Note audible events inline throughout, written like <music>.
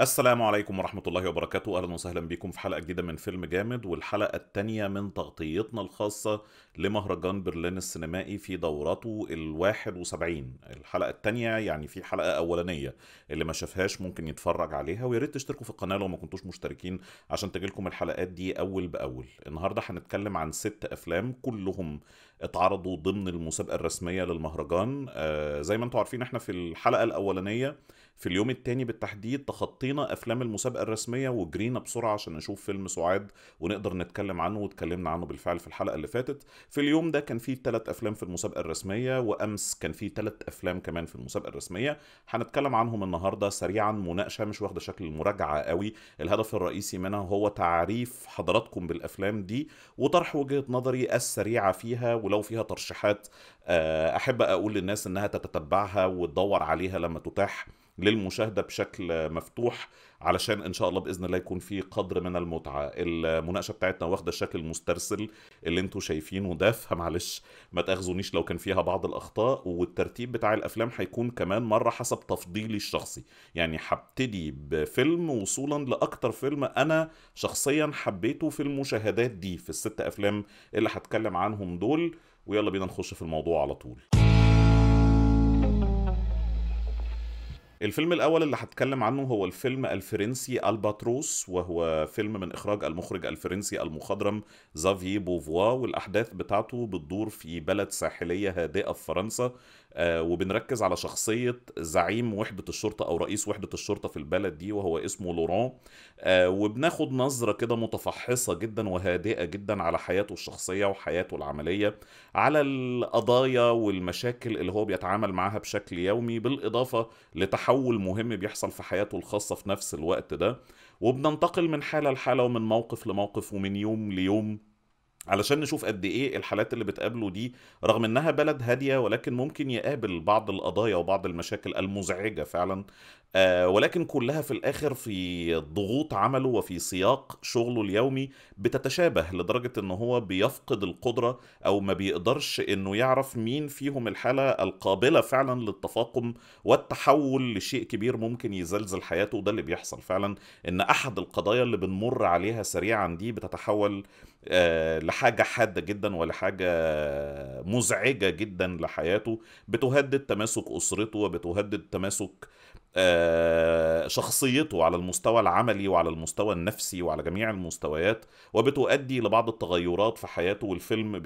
السلام عليكم ورحمة الله وبركاته أهلا وسهلا بكم في حلقة جديدة من فيلم جامد والحلقة الثانية من تغطيتنا الخاصة لمهرجان برلين السينمائي في دورته الواحد وسبعين الحلقة الثانية يعني في حلقة أولانية اللي ما شافهاش ممكن يتفرج عليها ويا ريت تشتركوا في القناة لو ما كنتوش مشتركين عشان تجيلكم الحلقات دي أول بأول النهاردة هنتكلم عن ست أفلام كلهم اتعرضوا ضمن المسابقة الرسمية للمهرجان آه زي ما انتم عارفين احنا في الحلقة الأولانية في اليوم التاني بالتحديد تخطينا افلام المسابقه الرسميه وجرينا بسرعه عشان نشوف فيلم سعاد ونقدر نتكلم عنه واتكلمنا عنه بالفعل في الحلقه اللي فاتت في اليوم ده كان فيه ثلاث افلام في المسابقه الرسميه وامس كان فيه ثلاث افلام كمان في المسابقه الرسميه هنتكلم عنهم النهارده سريعا مناقشه مش واخده شكل مراجعه قوي الهدف الرئيسي منها هو تعريف حضراتكم بالافلام دي وطرح وجهه نظري السريعه فيها ولو فيها ترشيحات آه، احب اقول للناس انها تتتبعها وتدور عليها لما تتاح للمشاهده بشكل مفتوح علشان ان شاء الله باذن الله يكون في قدر من المتعه المناقشه بتاعتنا واخده الشكل المسترسل اللي انتم شايفينه ده فمعلش ما تاخذونيش لو كان فيها بعض الاخطاء والترتيب بتاع الافلام هيكون كمان مره حسب تفضيلي الشخصي يعني هبتدي بفيلم وصولا لاكتر فيلم انا شخصيا حبيته في المشاهدات دي في الست افلام اللي هتكلم عنهم دول ويلا بينا نخش في الموضوع على طول الفيلم الأول اللي هتكلم عنه هو الفيلم الفرنسي الباتروس وهو فيلم من إخراج المخرج الفرنسي المخضرم زافي بوفوا والأحداث بتاعته بتدور في بلد ساحلية هادئة في فرنسا آه، وبنركز على شخصية زعيم وحدة الشرطة أو رئيس وحدة الشرطة في البلد دي وهو اسمه لوران آه، وبناخد نظرة كده متفحصة جدا وهادئة جدا على حياته الشخصية وحياته العملية على القضايا والمشاكل اللي هو بيتعامل معاها بشكل يومي بالإضافة لتحول مهم بيحصل في حياته الخاصة في نفس الوقت ده وبننتقل من حالة لحالة ومن موقف لموقف ومن يوم ليوم علشان نشوف قد ايه الحالات اللي بتقابله دي رغم انها بلد هاديه ولكن ممكن يقابل بعض القضايا وبعض المشاكل المزعجه فعلا آه، ولكن كلها في الآخر في ضغوط عمله وفي سياق شغله اليومي بتتشابه لدرجة إن هو بيفقد القدرة أو ما بيقدرش إنه يعرف مين فيهم الحالة القابلة فعلا للتفاقم والتحول لشيء كبير ممكن يزلزل حياته وده اللي بيحصل فعلا إن أحد القضايا اللي بنمر عليها سريعا دي بتتحول آه، لحاجة حادة جدا ولحاجة مزعجة جدا لحياته بتهدد تماسك أسرته وبتهدد تماسك آه، شخصيته على المستوى العملي وعلى المستوى النفسي وعلى جميع المستويات وبتؤدي لبعض التغيرات في حياته والفيلم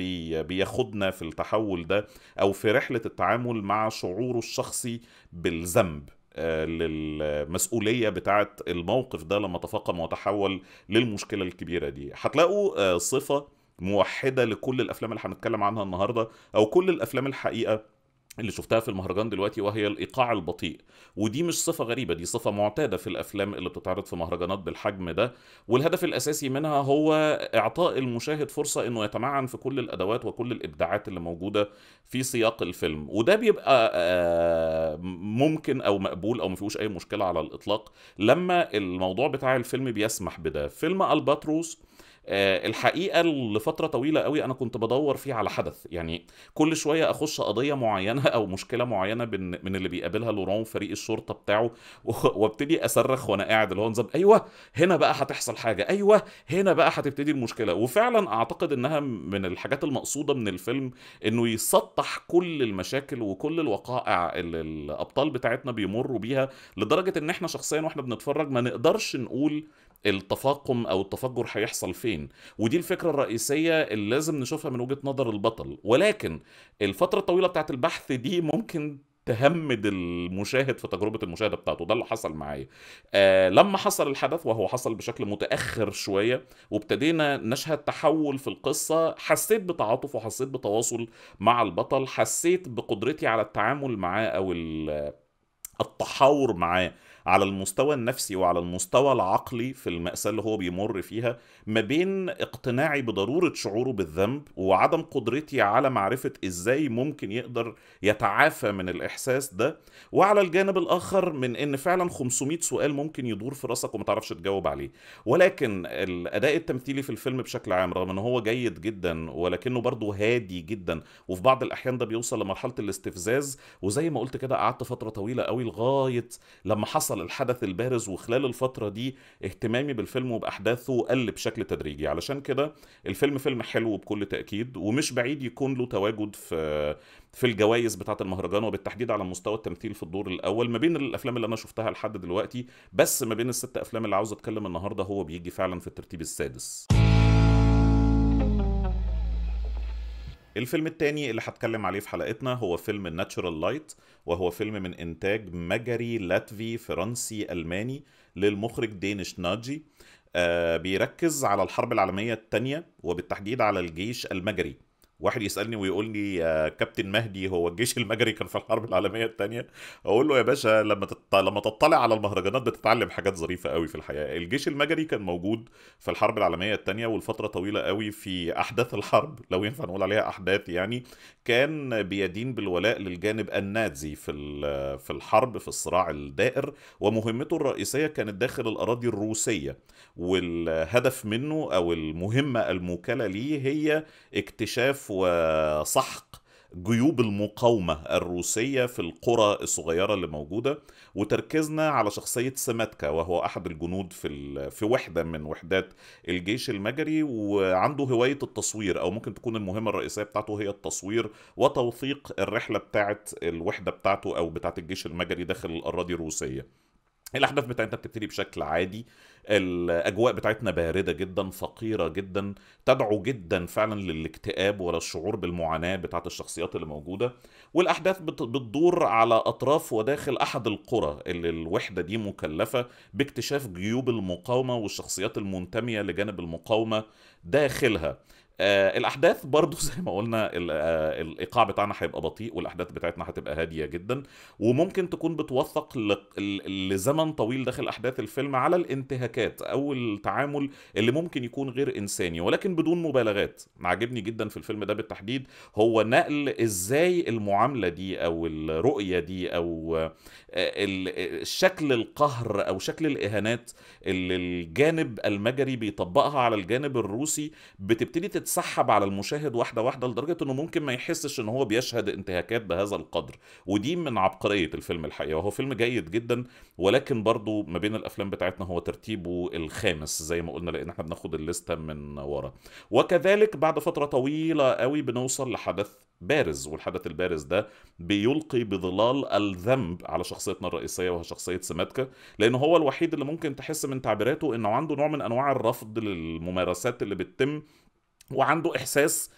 بياخدنا في التحول ده او في رحله التعامل مع شعوره الشخصي بالذنب آه، للمسؤولية بتاعة الموقف ده لما تفاقم وتحول للمشكلة الكبيرة دي هتلاقوا آه، صفة موحدة لكل الأفلام اللي هنتكلم عنها النهاردة أو كل الأفلام الحقيقة اللي شفتها في المهرجان دلوقتي وهي الايقاع البطيء ودي مش صفه غريبه دي صفه معتاده في الافلام اللي بتتعرض في مهرجانات بالحجم ده والهدف الاساسي منها هو اعطاء المشاهد فرصه انه يتمعن في كل الادوات وكل الابداعات اللي موجوده في سياق الفيلم وده بيبقى آه، ممكن او مقبول او ما فيهوش اي مشكله على الاطلاق لما الموضوع بتاع الفيلم بيسمح بده فيلم الباتروس آه، الحقيقه لفتره طويله قوي انا كنت بدور فيه على حدث يعني كل شويه اخش قضيه معينه <laughs> او مشكله معينه من اللي بيقابلها لوران فريق الشرطه بتاعه <laughs> وابتدي اصرخ وانا قاعد اللي هو نظام ايوه هنا بقى هتحصل حاجه ايوه هنا بقى هتبتدي المشكله وفعلا اعتقد انها من الحاجات المقصوده من الفيلم انه يسطح كل المشاكل وكل الوقائع اللي الابطال بتاعتنا بيمروا بيها لدرجه ان احنا شخصيا واحنا بنتفرج ما نقدرش نقول التفاقم او التفجر هيحصل فين ودي الفكره الرئيسيه اللي لازم نشوفها من وجهه نظر البطل ولكن الفتره الطويله بتاعت البحث دي ممكن تهمد المشاهد في تجربه المشاهده بتاعته ده اللي حصل معايا آه لما حصل الحدث وهو حصل بشكل متاخر شويه وابتدينا نشهد تحول في القصه حسيت بتعاطف وحسيت بتواصل مع البطل حسيت بقدرتي على التعامل معاه او التحاور معاه على المستوى النفسي وعلى المستوى العقلي في المأساة اللي هو بيمر فيها ما بين اقتناعي بضرورة شعوره بالذنب وعدم قدرتي على معرفة ازاي ممكن يقدر يتعافى من الإحساس ده وعلى الجانب الآخر من إن فعلا 500 سؤال ممكن يدور في راسك وما تعرفش تجاوب عليه ولكن الأداء التمثيلي في الفيلم بشكل عام رغم إن هو جيد جدا ولكنه برضه هادي جدا وفي بعض الأحيان ده بيوصل لمرحلة الاستفزاز وزي ما قلت كده قعدت فترة طويلة قوي لغاية لما حصل حصل الحدث البارز وخلال الفترة دي اهتمامي بالفيلم وبأحداثه قل بشكل تدريجي علشان كده الفيلم فيلم حلو بكل تأكيد ومش بعيد يكون له تواجد في في الجوائز بتاعة المهرجان وبالتحديد على مستوى التمثيل في الدور الأول ما بين الأفلام اللي أنا شفتها لحد دلوقتي بس ما بين الست أفلام اللي عاوز أتكلم النهاردة هو بيجي فعلا في الترتيب السادس الفيلم التاني اللي هتكلم عليه في حلقتنا هو فيلم الناتشورال لايت وهو فيلم من إنتاج مجري لاتفي فرنسي ألماني للمخرج دينش ناجي آه، بيركز على الحرب العالمية التانية وبالتحديد على الجيش المجري واحد يسالني ويقول لي يا كابتن مهدي هو الجيش المجري كان في الحرب العالميه الثانيه اقول له يا باشا لما تط... لما تطلع على المهرجانات بتتعلم حاجات ظريفه قوي في الحقيقه الجيش المجري كان موجود في الحرب العالميه الثانيه والفتره طويله قوي في احداث الحرب لو ينفع نقول عليها احداث يعني كان بيدين بالولاء للجانب النازي في في الحرب في الصراع الدائر ومهمته الرئيسيه كانت داخل الاراضي الروسيه والهدف منه او المهمه الموكله ليه هي اكتشاف وسحق جيوب المقاومة الروسية في القرى الصغيرة اللي موجودة وتركيزنا على شخصية سماتكا وهو أحد الجنود في, في وحدة من وحدات الجيش المجري وعنده هواية التصوير أو ممكن تكون المهمة الرئيسية بتاعته هي التصوير وتوثيق الرحلة بتاعت الوحدة بتاعته أو بتاعت الجيش المجري داخل الأراضي الروسية الأحداث بتاعتها بتبتدي بشكل عادي الاجواء بتاعتنا بارده جدا فقيره جدا تدعو جدا فعلا للاكتئاب ولا الشعور بالمعاناه بتاعت الشخصيات اللي موجوده والاحداث بتدور على اطراف وداخل احد القرى اللي الوحده دي مكلفه باكتشاف جيوب المقاومه والشخصيات المنتميه لجانب المقاومه داخلها آه الاحداث برضو <laughs> زي ما قلنا آه الايقاع بتاعنا هيبقى بطيء والاحداث بتاعتنا هتبقى هاديه جدا وممكن تكون بتوثق لزمن طويل داخل احداث الفيلم على الانتهاكات او التعامل اللي ممكن يكون غير انساني ولكن بدون مبالغات عاجبني جدا في الفيلم ده بالتحديد هو نقل ازاي المعامله دي او الرؤيه دي او آه، شكل القهر او شكل الاهانات اللي الجانب المجري بيطبقها على الجانب الروسي بتبتدي تت بتتسحب على المشاهد واحده واحده لدرجه انه ممكن ما يحسش ان هو بيشهد انتهاكات بهذا القدر ودي من عبقريه الفيلم الحقيقه وهو فيلم جيد جدا ولكن برضه ما بين الافلام بتاعتنا هو ترتيبه الخامس زي ما قلنا لان احنا بناخد الليسته من ورا وكذلك بعد فتره طويله قوي بنوصل لحدث بارز والحدث البارز ده بيلقي بظلال الذنب على شخصيتنا الرئيسيه وهي شخصيه سماتكا لان هو الوحيد اللي ممكن تحس من تعبيراته انه عنده نوع من انواع الرفض للممارسات اللي بتتم وعنده احساس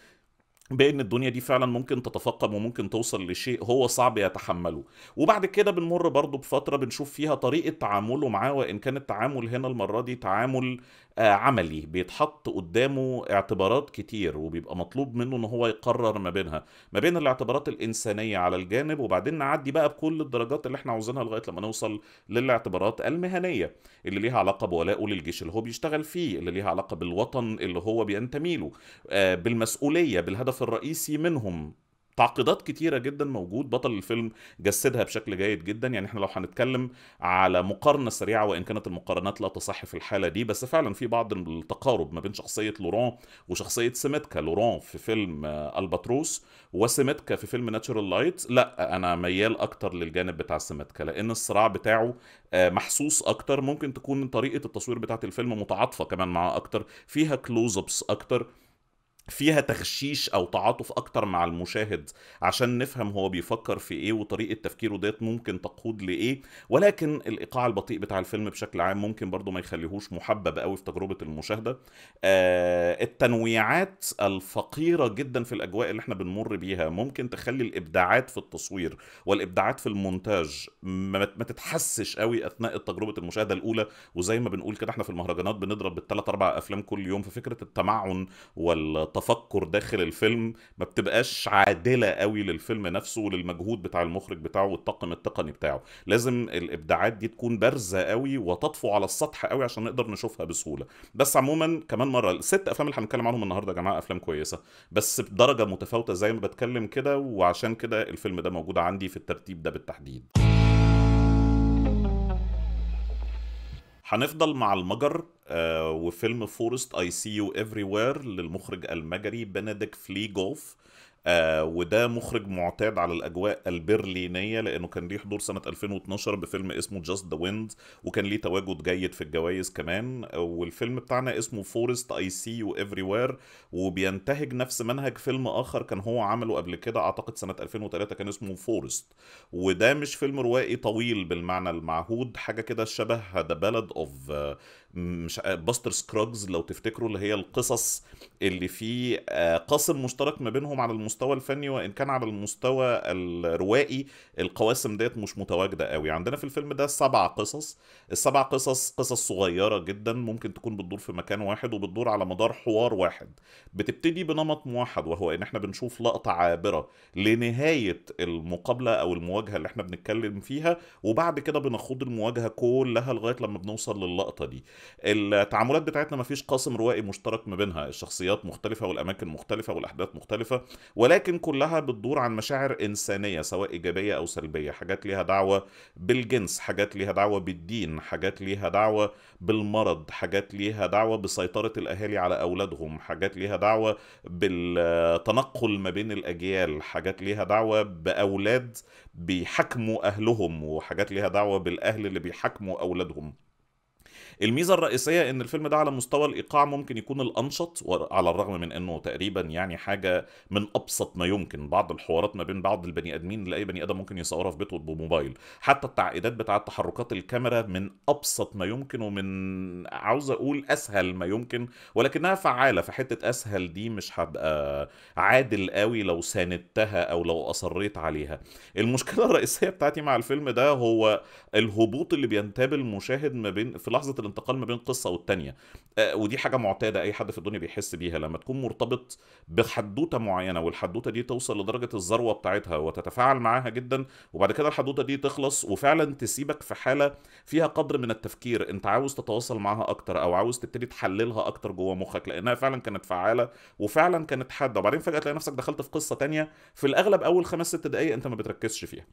بان الدنيا دي فعلا ممكن تتفاقم وممكن توصل لشيء هو صعب يتحمله وبعد كده بنمر برضه بفتره بنشوف فيها طريقه تعامله معاه وان كان التعامل هنا المره دي تعامل آه، عملي بيتحط قدامه اعتبارات كتير وبيبقى مطلوب منه ان هو يقرر ما بينها ما بين الاعتبارات الانسانيه على الجانب وبعدين نعدي بقى بكل الدرجات اللي احنا عاوزينها لغايه لما نوصل للاعتبارات المهنيه اللي ليها علاقه بولائه للجيش اللي هو بيشتغل فيه اللي ليها علاقه بالوطن اللي هو بينتمي له آه، بالمسؤوليه بالهدف الهدف الرئيسي منهم تعقيدات كتيره جدا موجود بطل الفيلم جسدها بشكل جيد جدا يعني احنا لو هنتكلم على مقارنه سريعه وان كانت المقارنات لا تصح في الحاله دي بس فعلا في بعض التقارب ما بين شخصيه لوران وشخصيه سميتكا لوران في فيلم آه، الباتروس وسميتكا في فيلم ناتشورال لايت لا انا ميال اكتر للجانب بتاع سميتكا لان الصراع بتاعه آه، محسوس اكتر ممكن تكون طريقه التصوير بتاعه الفيلم متعاطفه كمان معاه اكتر فيها كلوز ابس اكتر فيها تغشيش او تعاطف اكتر مع المشاهد عشان نفهم هو بيفكر في ايه وطريقه تفكيره ديت ممكن تقود لايه ولكن الايقاع البطيء بتاع الفيلم بشكل عام ممكن برضو ما يخليهوش محبب قوي في تجربه المشاهده آه التنويعات الفقيره جدا في الاجواء اللي احنا بنمر بيها ممكن تخلي الابداعات في التصوير والابداعات في المونتاج ما, تتحسش قوي اثناء تجربه المشاهده الاولى وزي ما بنقول كده احنا في المهرجانات بنضرب بالثلاث اربع افلام كل يوم ففكره التمعن وال التفكر داخل الفيلم ما بتبقاش عادله قوي للفيلم نفسه وللمجهود بتاع المخرج بتاعه والطاقم التقني بتاعه لازم الابداعات دي تكون بارزه قوي وتطفو على السطح قوي عشان نقدر نشوفها بسهوله بس عموما كمان مره الست افلام اللي هنتكلم عنهم النهارده يا جماعه افلام كويسه بس بدرجه متفاوته زي ما بتكلم كده وعشان كده الفيلم ده موجود عندي في الترتيب ده بالتحديد هنفضل مع المجر آه، وفيلم فورست اي سي يو افري وير للمخرج المجري بنديك فلي جولف آه وده مخرج معتاد على الاجواء البرلينيه لانه كان ليه حضور سنه 2012 بفيلم اسمه جاست ذا ويند وكان ليه تواجد جيد في الجوائز كمان والفيلم بتاعنا اسمه فورست اي سي يو افري وير وبينتهج نفس منهج فيلم اخر كان هو عمله قبل كده اعتقد سنه 2003 كان اسمه فورست وده مش فيلم روائي طويل بالمعنى المعهود حاجه كده شبه ذا بلد اوف مش باستر سكراجز لو تفتكروا اللي هي القصص اللي في آه، قاسم مشترك ما بينهم على المستوى الفني وان كان على المستوى الروائي القواسم ديت مش متواجده قوي عندنا في الفيلم ده سبع قصص السبع قصص قصص صغيره جدا ممكن تكون بتدور في مكان واحد وبتدور على مدار حوار واحد بتبتدي بنمط موحد وهو ان احنا بنشوف لقطه عابره لنهايه المقابله او المواجهه اللي احنا بنتكلم فيها وبعد كده بنخوض المواجهه كلها لغايه لما بنوصل للقطه دي التعاملات بتاعتنا ما فيش قاسم روائي مشترك ما بينها الشخصيات مختلفه والاماكن مختلفه والاحداث مختلفه ولكن كلها بتدور عن مشاعر انسانيه سواء ايجابيه او سلبيه حاجات ليها دعوه بالجنس حاجات ليها دعوه بالدين حاجات ليها دعوه بالمرض حاجات ليها دعوه بسيطره الاهالي على اولادهم حاجات ليها دعوه بالتنقل ما بين الاجيال حاجات ليها دعوه باولاد بيحكموا اهلهم وحاجات ليها دعوه بالاهل اللي بيحكموا اولادهم الميزه الرئيسيه ان الفيلم ده على مستوى الايقاع ممكن يكون الانشط على الرغم من انه تقريبا يعني حاجه من ابسط ما يمكن بعض الحوارات ما بين بعض البني ادمين اللي اي بني ادم ممكن يصورها في بيته بموبايل حتى التعقيدات بتاعه تحركات الكاميرا من ابسط ما يمكن ومن عاوز اقول اسهل ما يمكن ولكنها فعاله في حته اسهل دي مش هبقى عادل قوي لو ساندتها او لو اصريت عليها المشكله <laughs> الرئيسيه بتاعتي مع الفيلم ده هو الهبوط اللي بينتاب المشاهد ما بين في لحظه الانتقال ما بين قصه والتانيه آه، ودي حاجه معتاده اي حد في الدنيا بيحس بيها لما تكون مرتبط بحدوته معينه والحدوته دي توصل لدرجه الذروه بتاعتها وتتفاعل معاها جدا وبعد كده الحدوته دي تخلص وفعلا تسيبك في حاله فيها قدر من التفكير انت عاوز تتواصل معاها اكتر او عاوز تبتدي تحللها اكتر جوه مخك لانها فعلا كانت فعاله وفعلا كانت حاده وبعدين فجاه تلاقي نفسك دخلت في قصه تانية في الاغلب اول خمس ست دقائق انت ما بتركزش فيها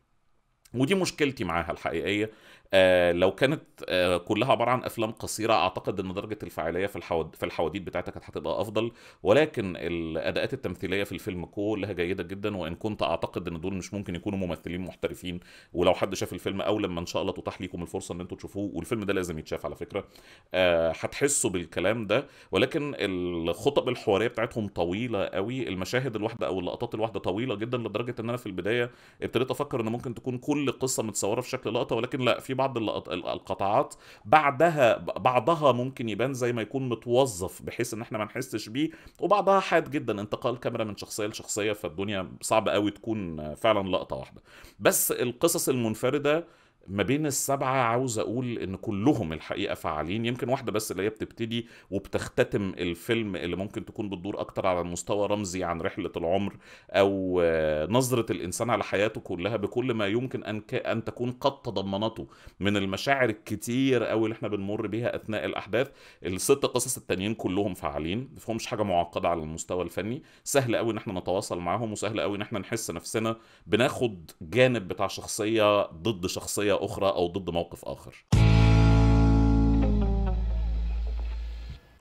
ودي مشكلتي معاها الحقيقيه آه، لو كانت آه، كلها عباره عن افلام قصيره اعتقد ان درجه الفعاليه في في الحواديت بتاعتها كانت هتبقى افضل ولكن الاداءات التمثيليه في الفيلم كلها جيده جدا وان كنت اعتقد ان دول مش ممكن يكونوا ممثلين محترفين ولو حد شاف الفيلم او لما ان شاء الله تتاح ليكم الفرصه ان انتم تشوفوه والفيلم ده لازم يتشاف على فكره آه، هتحسوا بالكلام ده ولكن الخطب الحواريه بتاعتهم طويله قوي المشاهد الواحده او اللقطات الواحده طويله جدا لدرجه ان انا في البدايه ابتديت افكر ان ممكن تكون كل قصه متصوره في شكل لقطه ولكن لا في بعض القطعات بعدها بعضها ممكن يبان زي ما يكون متوظف بحيث ان احنا ما نحسش بيه وبعضها حاد جدا انتقال كاميرا من شخصيه لشخصيه فالدنيا صعب قوي تكون فعلا لقطه واحده بس القصص المنفرده ما بين السبعة عاوز أقول إن كلهم الحقيقة فعالين يمكن واحدة بس اللي هي بتبتدي وبتختتم الفيلم اللي ممكن تكون بتدور أكتر على المستوى رمزي عن رحلة العمر أو آه، نظرة الإنسان على حياته كلها بكل ما يمكن أن, ك... أن تكون قد تضمنته من المشاعر الكتير أو اللي إحنا بنمر بيها أثناء الأحداث الست قصص التانيين كلهم فعالين مفهومش حاجة معقدة على المستوى الفني سهل أوي إن إحنا نتواصل معاهم وسهل أوي إن إحنا نحس نفسنا بناخد جانب بتاع شخصية ضد شخصية أخرى أو ضد موقف آخر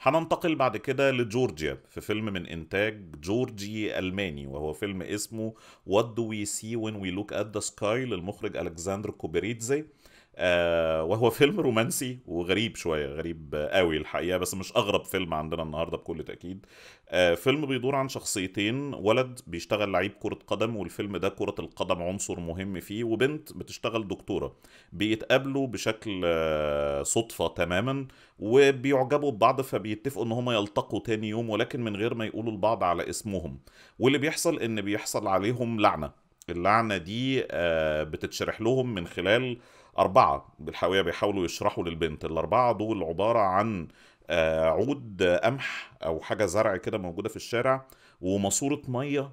هننتقل بعد كده لجورجيا في فيلم من إنتاج جورجي ألماني وهو فيلم اسمه What Do We See When We Look At The Sky للمخرج ألكسندر كوبريتزي آه، وهو فيلم رومانسي وغريب شويه غريب قوي الحقيقه بس مش اغرب فيلم عندنا النهارده بكل تاكيد آه، فيلم بيدور عن شخصيتين ولد بيشتغل لعيب كره قدم والفيلم ده كره القدم عنصر مهم فيه وبنت بتشتغل دكتوره بيتقابلوا بشكل آه، صدفه تماما وبيعجبوا ببعض فبيتفقوا ان هما يلتقوا تاني يوم ولكن من غير ما يقولوا لبعض على اسمهم واللي بيحصل ان بيحصل عليهم لعنه اللعنه دي بتتشرح لهم من خلال أربعة بالحقيقة بيحاولوا يشرحوا للبنت الأربعة دول عبارة عن آه، عود قمح أو حاجة زرع كده موجودة في الشارع وماسورة مية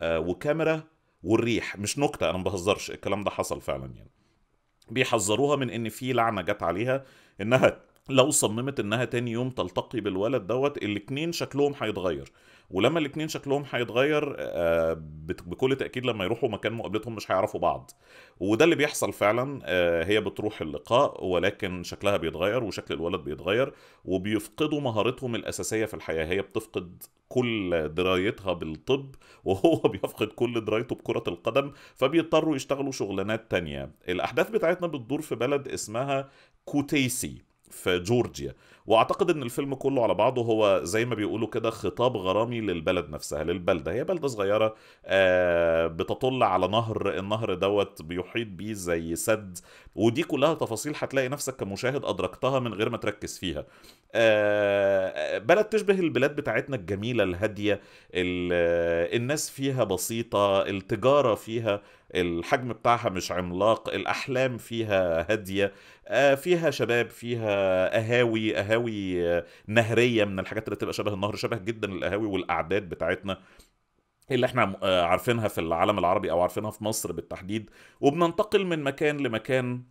آه، وكاميرا والريح مش نكتة أنا ما بهزرش الكلام ده حصل فعلا يعني بيحذروها من إن في لعنة جت عليها إنها لو صممت انها تاني يوم تلتقي بالولد دوت الاتنين شكلهم هيتغير ولما الاثنين شكلهم هيتغير آه، بكل تاكيد لما يروحوا مكان مقابلتهم مش هيعرفوا بعض وده اللي بيحصل فعلا آه، هي بتروح اللقاء ولكن شكلها بيتغير وشكل الولد بيتغير وبيفقدوا مهارتهم الاساسيه في الحياه هي بتفقد كل درايتها بالطب وهو <laughs> بيفقد كل درايته بكرة القدم فبيضطروا يشتغلوا شغلانات تانية الأحداث بتاعتنا بتدور في بلد اسمها كوتيسي في جورجيا واعتقد ان الفيلم كله على بعضه هو زي ما بيقولوا كده خطاب غرامي للبلد نفسها للبلده هي بلده صغيره آه، بتطل على نهر النهر دوت بيحيط بيه زي سد ودي كلها تفاصيل هتلاقي نفسك كمشاهد ادركتها من غير ما تركز فيها آه، بلد تشبه البلاد بتاعتنا الجميله الهاديه الناس فيها بسيطه التجاره فيها الحجم بتاعها مش عملاق الاحلام فيها هاديه آه، فيها شباب فيها اهاوي اهاوي نهريه من الحاجات اللي بتبقى شبه النهر شبه جدا الاهاوي والاعداد بتاعتنا اللي احنا آه، عارفينها في العالم العربي او عارفينها في مصر بالتحديد وبننتقل من مكان لمكان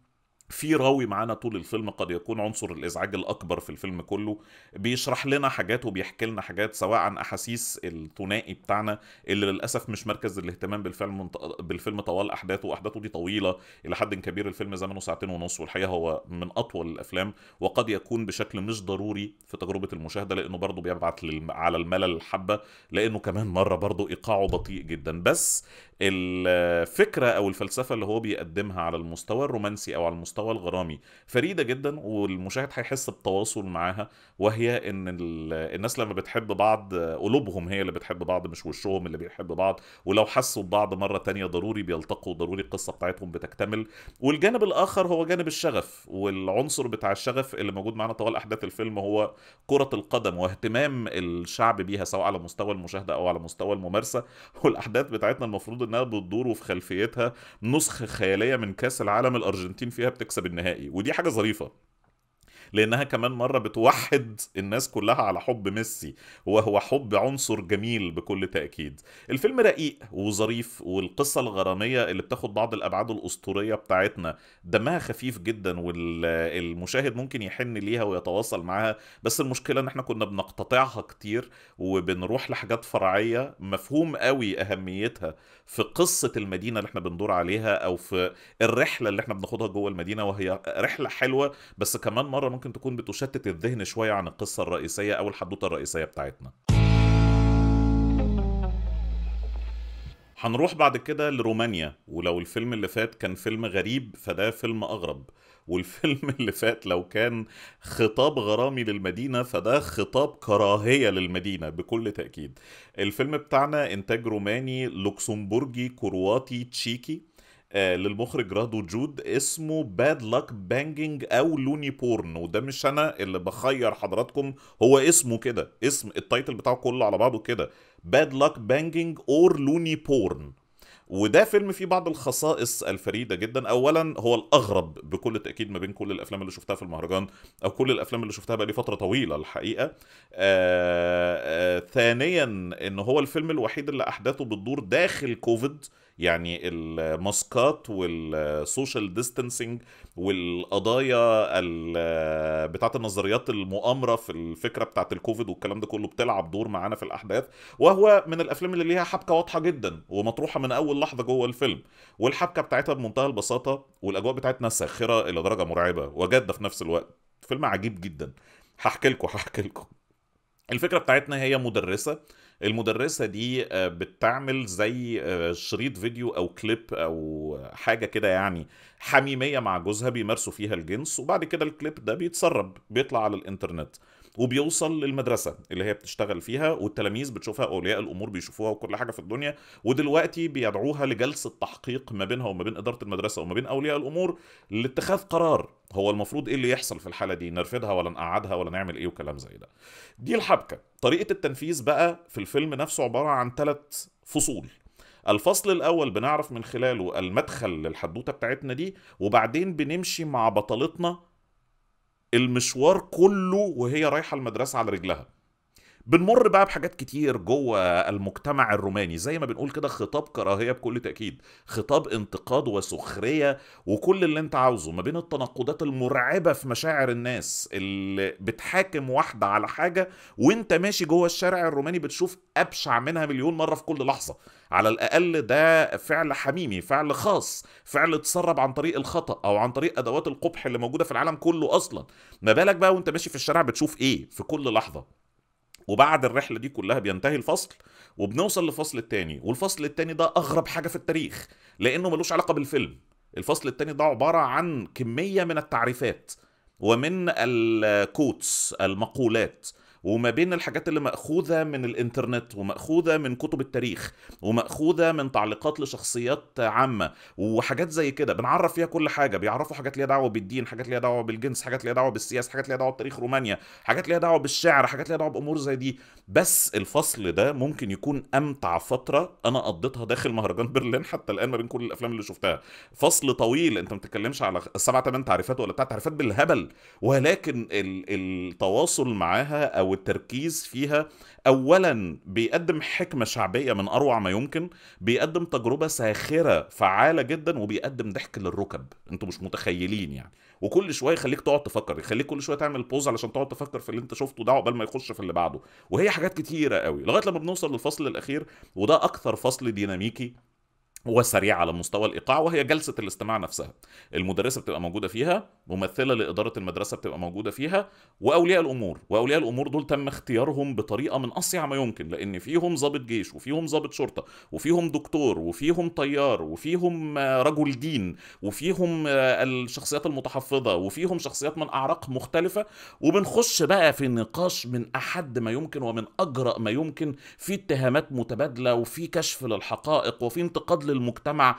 في راوي معانا طول الفيلم قد يكون عنصر الازعاج الاكبر في الفيلم كله بيشرح لنا حاجات وبيحكي لنا حاجات سواء عن احاسيس الثنائي بتاعنا اللي للاسف مش مركز الاهتمام بالفيلم بالفيلم طوال احداثه واحداثه دي طويله الى حد كبير الفيلم زمنه ساعتين ونص والحقيقه هو من اطول الافلام وقد يكون بشكل مش ضروري في تجربه المشاهده لانه برضه بيبعت على الملل حبه لانه كمان مره برضه ايقاعه بطيء جدا بس الفكره او الفلسفه اللي هو بيقدمها على المستوى الرومانسي او على المستوى الغرامي فريده جدا والمشاهد هيحس بتواصل معاها وهي ان الناس لما بتحب بعض قلوبهم هي اللي بتحب بعض مش وشهم اللي بيحب بعض ولو حسوا ببعض مره تانية ضروري بيلتقوا ضروري القصه بتاعتهم بتكتمل والجانب الاخر هو جانب الشغف والعنصر بتاع الشغف اللي موجود معانا طوال احداث الفيلم هو كره القدم واهتمام الشعب بيها سواء على مستوى المشاهده او على مستوى الممارسه والاحداث بتاعتنا المفروض انها بتدور وفي خلفيتها نسخه خياليه من كاس العالم الارجنتين فيها بتكسب النهائي ودي حاجه ظريفه لانها كمان مره بتوحد الناس كلها على حب ميسي وهو حب عنصر جميل بكل تاكيد الفيلم رقيق وظريف والقصه الغراميه اللي بتاخد بعض الابعاد الاسطوريه بتاعتنا دمها خفيف جدا والمشاهد ممكن يحن ليها ويتواصل معاها بس المشكله ان احنا كنا بنقتطعها كتير وبنروح لحاجات فرعيه مفهوم قوي اهميتها في قصه المدينه اللي احنا بندور عليها او في الرحله اللي احنا بناخدها جوه المدينه وهي رحله حلوه بس كمان مره ممكن تكون بتشتت الذهن شويه عن القصه الرئيسيه او الحدوته الرئيسيه بتاعتنا هنروح بعد كده لرومانيا ولو الفيلم اللي فات كان فيلم غريب فده فيلم اغرب والفيلم اللي فات لو كان خطاب غرامي للمدينه فده خطاب كراهيه للمدينه بكل تاكيد الفيلم بتاعنا انتاج روماني لوكسمبورجي كرواتي تشيكي آه، للمخرج رادو جود اسمه باد لك بانجينج او لوني بورن وده مش انا اللي بخير حضراتكم هو اسمه كده اسم التايتل بتاعه كله على بعضه كده باد لك بانجينج اور لوني بورن وده فيلم فيه بعض الخصائص الفريدة جدا أولا هو الأغرب بكل تأكيد ما بين كل الأفلام اللي شفتها في المهرجان أو كل الأفلام اللي شفتها بقالي فترة طويلة الحقيقة آآ آه، آآ آه، ثانيا إن هو الفيلم الوحيد اللي أحداثه بتدور داخل كوفيد يعني الماسكات والسوشيال ديستانسنج والقضايا بتاعه النظريات المؤامره في الفكره بتاعه الكوفيد والكلام ده كله بتلعب دور معانا في الاحداث وهو من الافلام اللي ليها حبكه واضحه جدا ومطروحه من اول لحظه جوه الفيلم والحبكه بتاعتها بمنتهى البساطه والاجواء بتاعتنا ساخره الى درجه مرعبه وجاده في نفس الوقت فيلم عجيب جدا هحكي لكم هحكي لكم الفكره بتاعتنا هي مدرسه المدرسه دي آه، بتعمل زي آه، شريط فيديو او كليب او حاجه كده يعني حميميه مع جوزها بيمارسوا فيها الجنس وبعد كده الكليب ده بيتسرب بيطلع على الانترنت وبيوصل للمدرسه اللي هي بتشتغل فيها والتلاميذ بتشوفها اولياء الامور بيشوفوها وكل حاجه في الدنيا ودلوقتي بيدعوها لجلسه تحقيق ما بينها وما بين اداره المدرسه وما بين اولياء الامور لاتخاذ قرار هو المفروض ايه اللي يحصل في الحاله دي نرفدها ولا نقعدها ولا نعمل ايه وكلام زي ده دي الحبكه طريقه التنفيذ بقى في الفيلم نفسه عباره عن ثلاث فصول الفصل الاول بنعرف من خلاله المدخل للحدوته بتاعتنا دي وبعدين بنمشي مع بطلتنا المشوار كله وهي رايحه المدرسه على رجلها بنمر بقى بحاجات كتير جوه المجتمع الروماني زي ما بنقول كده خطاب كراهيه بكل تاكيد خطاب انتقاد وسخريه وكل اللي انت عاوزه ما بين التناقضات المرعبه في مشاعر الناس اللي بتحاكم واحده على حاجه وانت ماشي جوه الشارع الروماني بتشوف ابشع منها مليون مره في كل لحظه على الاقل ده فعل حميمي فعل خاص فعل اتسرب عن طريق الخطا او عن طريق ادوات القبح اللي موجوده في العالم كله اصلا ما بالك بقى وانت ماشي في الشارع بتشوف ايه في كل لحظه وبعد الرحله دي كلها بينتهي الفصل وبنوصل للفصل الثاني والفصل الثاني ده اغرب حاجه في التاريخ لانه ملوش علاقه بالفيلم الفصل الثاني ده عباره عن كميه من التعريفات ومن الكوتس المقولات وما بين الحاجات اللي مأخوذة من الإنترنت ومأخوذة من كتب التاريخ ومأخوذة من تعليقات لشخصيات عامة وحاجات زي كده بنعرف فيها كل حاجة بيعرفوا حاجات ليها دعوة بالدين حاجات ليها دعوة بالجنس حاجات ليها دعوة بالسياسة حاجات ليها دعوة بتاريخ رومانيا حاجات ليها دعوة بالشعر حاجات ليها دعوة بأمور زي دي بس الفصل ده ممكن يكون أمتع فترة أنا قضيتها داخل مهرجان برلين حتى الآن ما بين كل الأفلام اللي شفتها فصل طويل أنت ما بتتكلمش على سبع تمن تعريفات ولا بتاع تعريفات بالهبل ولكن التواصل معاها أو والتركيز فيها اولا بيقدم حكمه شعبيه من اروع ما يمكن بيقدم تجربه ساخره فعاله جدا وبيقدم ضحك للركب انتوا مش متخيلين يعني وكل شويه يخليك تقعد تفكر يخليك كل شويه تعمل بوز علشان تقعد تفكر في اللي انت شفته ده عقبال ما يخش في اللي بعده وهي حاجات كتيره قوي لغايه لما بنوصل للفصل الاخير وده اكثر فصل ديناميكي وسريعه على مستوى الايقاع وهي جلسه الاستماع نفسها المدرسه بتبقى موجوده فيها ممثله لاداره المدرسه بتبقى موجوده فيها واولياء الامور واولياء الامور دول تم اختيارهم بطريقه من اصيع ما يمكن لان فيهم ضابط جيش وفيهم ضابط شرطه وفيهم دكتور وفيهم طيار وفيهم رجل دين وفيهم الشخصيات المتحفظه وفيهم شخصيات من اعراق مختلفه وبنخش بقى في نقاش من احد ما يمكن ومن اجرأ ما يمكن في اتهامات متبادله وفي كشف للحقائق وفي انتقاد المجتمع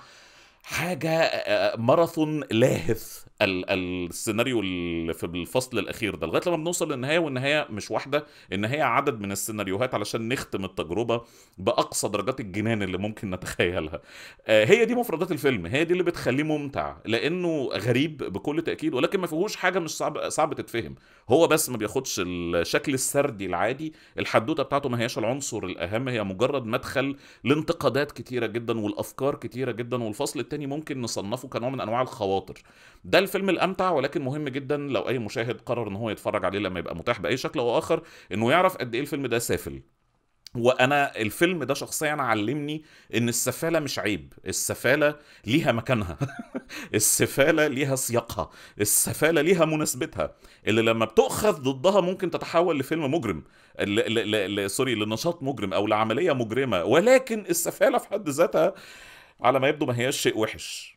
حاجه ماراثون لاهث السيناريو اللي في الفصل الاخير ده لغايه لما بنوصل للنهايه والنهايه مش واحده النهايه عدد من السيناريوهات علشان نختم التجربه باقصى درجات الجنان اللي ممكن نتخيلها آه، هي دي مفردات الفيلم هي دي اللي بتخليه ممتع لانه غريب بكل تاكيد ولكن ما فيهوش حاجه مش صعب صعب تتفهم هو بس ما بياخدش الشكل السردي العادي الحدوته بتاعته ما هياش العنصر الاهم هي مجرد مدخل لانتقادات كتيره جدا والافكار كتيره جدا والفصل الثاني ممكن نصنفه كنوع من انواع الخواطر ده الفيلم الامتع ولكن مهم جدا لو اي مشاهد قرر ان هو يتفرج عليه لما يبقى متاح باي شكل او اخر انه يعرف قد ايه الفيلم ده سافل وانا الفيلم ده شخصيا علمني ان السفاله مش عيب السفاله ليها مكانها <laughs> السفاله ليها سياقها السفاله ليها مناسبتها اللي لما بتؤخذ ضدها ممكن تتحول لفيلم مجرم ل... ل... ل... سوري لنشاط مجرم او لعمليه مجرمه ولكن السفاله في حد ذاتها على ما يبدو ما هياش شيء وحش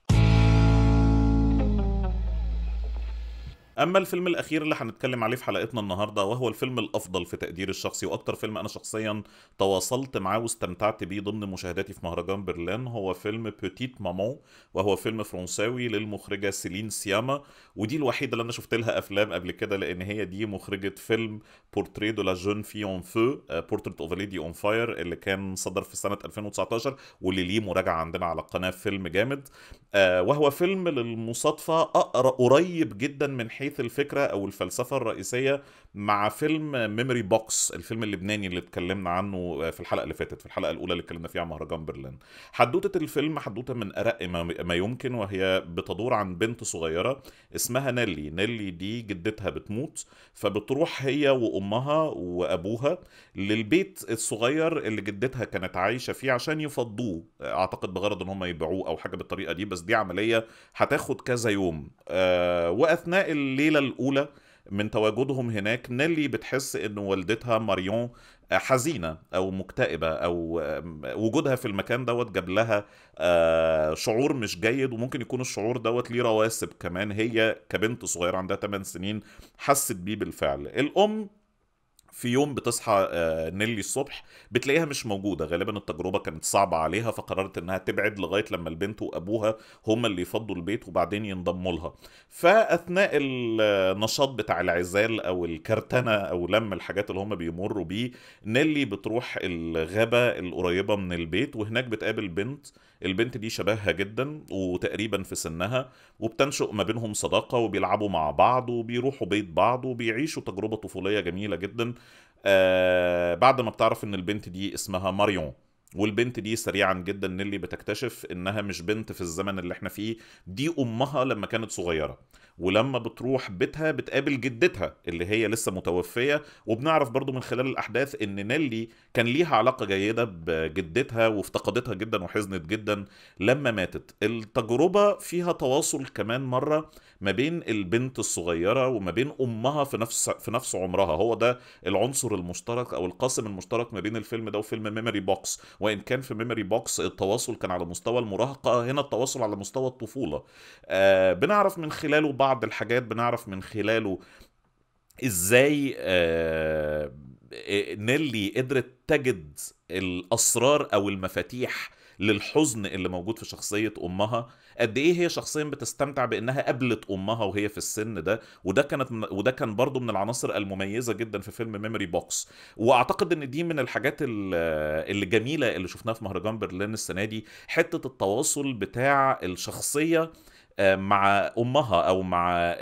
اما الفيلم الاخير اللي هنتكلم عليه في حلقتنا النهارده وهو الفيلم الافضل في تقديري الشخصي واكتر فيلم انا شخصيا تواصلت معاه واستمتعت بيه ضمن مشاهداتي في مهرجان برلين هو فيلم بوتيت مامون وهو فيلم فرنساوي للمخرجه سيلين سياما ودي الوحيده اللي انا شفت لها افلام قبل كده لان هي دي مخرجه فيلم بورتريه دو لا جون في اون فو بورتريت اوف ليدي اون فاير اللي كان صدر في سنه 2019 واللي ليه مراجعه عندنا على القناه فيلم جامد آه، وهو فيلم للمصادفه اقرب قريب جدا من حيث حيث الفكره او الفلسفه الرئيسيه مع فيلم ميموري بوكس الفيلم اللبناني اللي اتكلمنا عنه في الحلقه اللي فاتت في الحلقه الاولى اللي اتكلمنا فيها عن مهرجان برلين حدوته الفيلم حدوته من ارق ما يمكن وهي بتدور عن بنت صغيره اسمها نيلي نيلي دي جدتها بتموت فبتروح هي وامها وابوها للبيت الصغير اللي جدتها كانت عايشه فيه عشان يفضوه اعتقد بغرض ان هم يبيعوه او حاجه بالطريقه دي بس دي عمليه هتاخد كذا يوم أه واثناء الليله الاولى من تواجدهم هناك نيلي بتحس ان والدتها ماريون آه، حزينة أو مكتئبة أو وجودها في المكان دوت جاب لها آه، شعور مش جيد وممكن يكون الشعور دوت ليه رواسب كمان هي كبنت صغيرة عندها 8 سنين حست بيه بالفعل الأم في يوم بتصحى آه، نيلي الصبح بتلاقيها مش موجوده غالبا التجربه كانت صعبه عليها فقررت انها تبعد لغايه لما البنت وابوها هم اللي يفضوا البيت وبعدين ينضموا لها فاثناء النشاط آه، بتاع العزال او الكرتنه او لم الحاجات اللي هم بيمروا بيه نيلي بتروح الغابه القريبه من البيت وهناك بتقابل بنت آه البنت دي شبهها جدا وتقريبا في سنها وبتنشئ ما بينهم صداقه وبيلعبوا مع بعض وبيروحوا بيت بعض وبيعيشوا تجربه طفوليه جميله جدا آه بعد ما بتعرف ان البنت دي اسمها ماريون والبنت دي سريعا جدا نيلي بتكتشف انها مش بنت في الزمن اللي احنا فيه دي امها لما كانت صغيره ولما بتروح بيتها بتقابل جدتها اللي هي لسه متوفيه وبنعرف برضو من خلال الاحداث ان نيلي كان ليها علاقه جيده بجدتها وافتقدتها جدا وحزنت جدا لما ماتت التجربه فيها تواصل كمان مره ما بين البنت الصغيره وما بين امها في نفس في نفس عمرها هو ده العنصر المشترك او القاسم المشترك ما بين الفيلم ده وفيلم ميموري بوكس وان كان في ميموري بوكس التواصل كان على مستوى المراهقه هنا التواصل على مستوى الطفوله آه بنعرف من خلاله بعض بعض الحاجات بنعرف من خلاله ازاي آه، نيلي قدرت تجد الاسرار او المفاتيح للحزن اللي موجود في شخصية أمها قد إيه هي شخصيا بتستمتع بأنها قابلت أمها وهي في السن ده وده كانت من وده كان برضو من العناصر المميزة جدا في فيلم ميموري بوكس وأعتقد إن دي من الحاجات اللي جميلة اللي شفناها في مهرجان برلين السنة دي حتة التواصل بتاع الشخصية مع امها او مع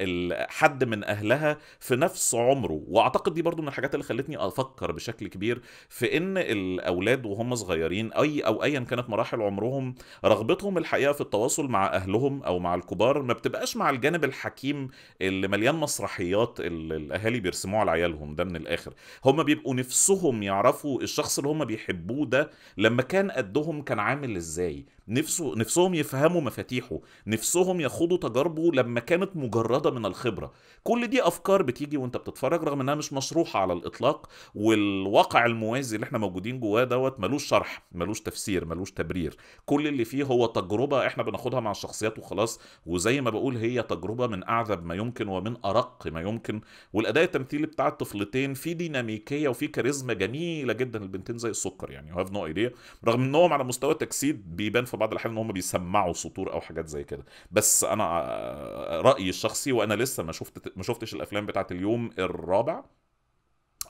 حد من اهلها في نفس عمره واعتقد دي برضو من الحاجات اللي خلتني افكر بشكل كبير في ان الاولاد وهم صغيرين اي او ايا كانت مراحل عمرهم رغبتهم الحقيقه في التواصل مع اهلهم او مع الكبار ما بتبقاش مع الجانب الحكيم اللي مليان مسرحيات اللي الاهالي بيرسموها لعيالهم ده من الاخر هم بيبقوا نفسهم يعرفوا الشخص اللي هم بيحبوه ده لما كان قدهم كان عامل ازاي نفسه نفسهم يفهموا مفاتيحه نفسهم يخوضوا تجاربه لما كانت مجرده من الخبره كل دي افكار بتيجي وانت بتتفرج رغم انها مش مشروحه على الاطلاق والواقع الموازي اللي احنا موجودين جواه دوت ملوش شرح ملوش تفسير ملوش تبرير كل اللي فيه هو تجربه احنا بناخدها مع الشخصيات وخلاص وزي ما بقول هي تجربه من اعذب ما يمكن ومن ارق ما يمكن والاداء التمثيلي بتاع الطفلتين في ديناميكيه وفي كاريزما جميله جدا البنتين زي السكر يعني هاف نو ايديا رغم انهم على مستوى تجسيد بيبان في في بعض الاحيان ان هم بيسمعوا سطور او حاجات زي كده بس انا آه، آه، رايي الشخصي وانا لسه ما شفت ما شفتش الافلام بتاعت اليوم الرابع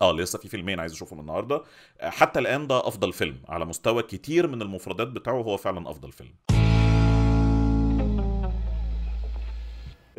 اه لسه في فيلمين عايز اشوفهم النهارده آه، حتى الان ده افضل فيلم على مستوى كتير من المفردات بتاعه هو فعلا افضل فيلم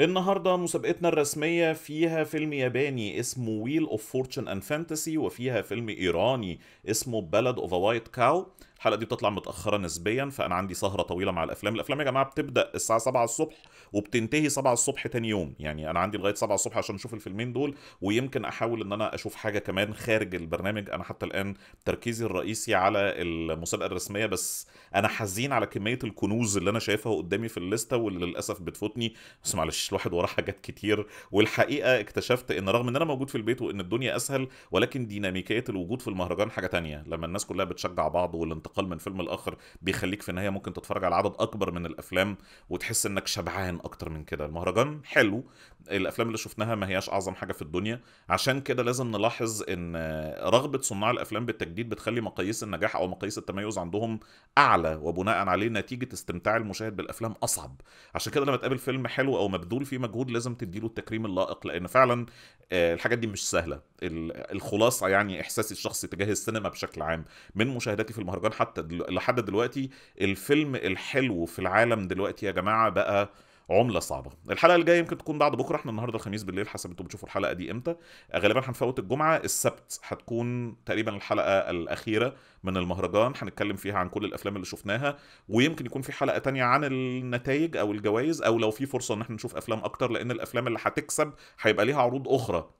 النهارده مسابقتنا الرسميه فيها فيلم ياباني اسمه ويل اوف فورتشن اند فانتسي وفيها فيلم ايراني اسمه بلد اوف وايت كاو الحلقه دي بتطلع متاخره نسبيا فانا عندي سهره طويله مع الافلام الافلام يا جماعه بتبدا الساعه 7 الصبح وبتنتهي 7 الصبح تاني يوم يعني انا عندي لغايه 7 الصبح عشان اشوف الفيلمين دول ويمكن احاول ان انا اشوف حاجه كمان خارج البرنامج انا حتى الان تركيزي الرئيسي على المسابقه الرسميه بس انا حزين على كميه الكنوز اللي انا شايفها قدامي في الليسته واللي للاسف بتفوتني بس معلش الواحد وراه حاجات كتير والحقيقه اكتشفت ان رغم ان انا موجود في البيت وان الدنيا اسهل ولكن ديناميكيه الوجود في المهرجان حاجه تانية لما الناس كلها بتشجع بعض انتقال من فيلم الاخر بيخليك في النهايه ممكن تتفرج على عدد اكبر من الافلام وتحس انك شبعان اكتر من كده المهرجان حلو الافلام اللي شفناها ما هياش اعظم حاجه في الدنيا عشان كده لازم نلاحظ ان رغبه صناع الافلام بالتجديد بتخلي مقاييس النجاح او مقاييس التميز عندهم اعلى وبناء عليه نتيجه استمتاع المشاهد بالافلام اصعب عشان كده لما تقابل فيلم حلو او مبذول فيه مجهود لازم تديله التكريم اللائق لان فعلا آه، الحاجات دي مش سهله الخلاصه يعني احساسي الشخصي تجاه السينما بشكل عام من مشاهداتي في المهرجان حتى دل... لحد دلوقتي الفيلم الحلو في العالم دلوقتي يا جماعه بقى عمله صعبه الحلقه الجايه يمكن تكون بعد بكره احنا النهارده الخميس بالليل حسب انتوا بتشوفوا الحلقه دي امتى آه، غالبا هنفوت الجمعه السبت هتكون تقريبا الحلقه الاخيره من المهرجان هنتكلم فيها عن كل الافلام اللي شفناها ويمكن يكون في حلقه تانية عن النتائج او الجوائز او لو في فرصه ان احنا نشوف افلام اكتر لان الافلام اللي هتكسب هيبقى ليها عروض اخرى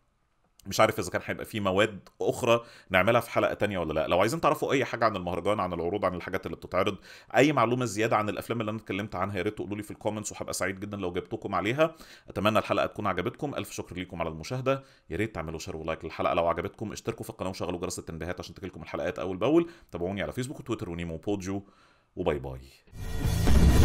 مش عارف اذا كان هيبقى في مواد اخرى نعملها في حلقه تانية ولا لا لو عايزين تعرفوا اي حاجه عن المهرجان عن العروض عن الحاجات اللي بتتعرض اي معلومه زياده عن الافلام اللي انا اتكلمت عنها يا ريت تقولوا لي في الكومنتس وهبقى سعيد جدا لو جبتكم عليها اتمنى الحلقه تكون عجبتكم الف شكر ليكم على المشاهده يا ريت تعملوا شير ولايك للحلقه لو عجبتكم اشتركوا في القناه وشغلوا جرس التنبيهات عشان تجيلكم الحلقات اول باول تابعوني على فيسبوك وتويتر ونيمو بوديو وباي باي